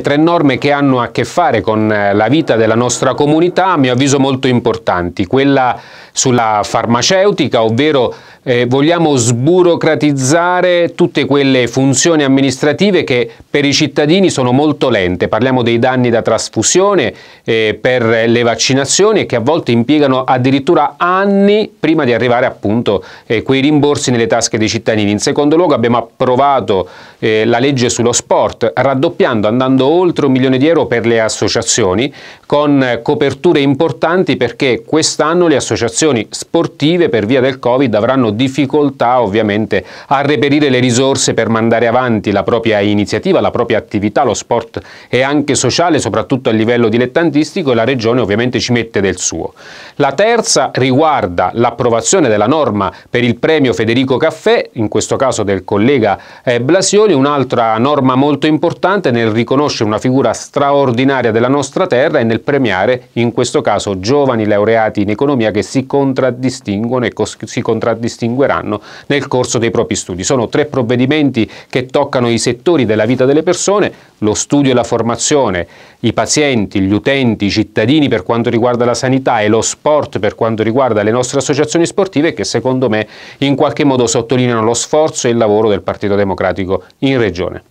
Tre norme che hanno a che fare con eh, la vita della nostra comunità, a mio avviso molto importanti, quella sulla farmaceutica, ovvero eh, vogliamo sburocratizzare tutte quelle funzioni amministrative che per i cittadini sono molto lente, parliamo dei danni da trasfusione eh, per le vaccinazioni che a volte impiegano addirittura anni prima di arrivare appunto eh, quei rimborsi nelle tasche dei cittadini. In secondo luogo abbiamo approvato eh, la legge sullo sport raddoppiando, andando oltre un milione di euro per le associazioni con coperture importanti perché quest'anno le associazioni sportive per via del Covid avranno difficoltà ovviamente a reperire le risorse per mandare avanti la propria iniziativa, la propria attività, lo sport è anche sociale soprattutto a livello dilettantistico e la Regione ovviamente ci mette del suo. La terza riguarda l'approvazione della norma per il premio Federico Caffè, in questo caso del collega eh, Blasioli, un'altra norma molto importante nel riconoscere una figura straordinaria della nostra terra e nel premiare in questo caso giovani laureati in economia che si contraddistinguono e si contraddistinguono distingueranno nel corso dei propri studi. Sono tre provvedimenti che toccano i settori della vita delle persone, lo studio e la formazione, i pazienti, gli utenti, i cittadini per quanto riguarda la sanità e lo sport per quanto riguarda le nostre associazioni sportive che secondo me in qualche modo sottolineano lo sforzo e il lavoro del Partito Democratico in Regione.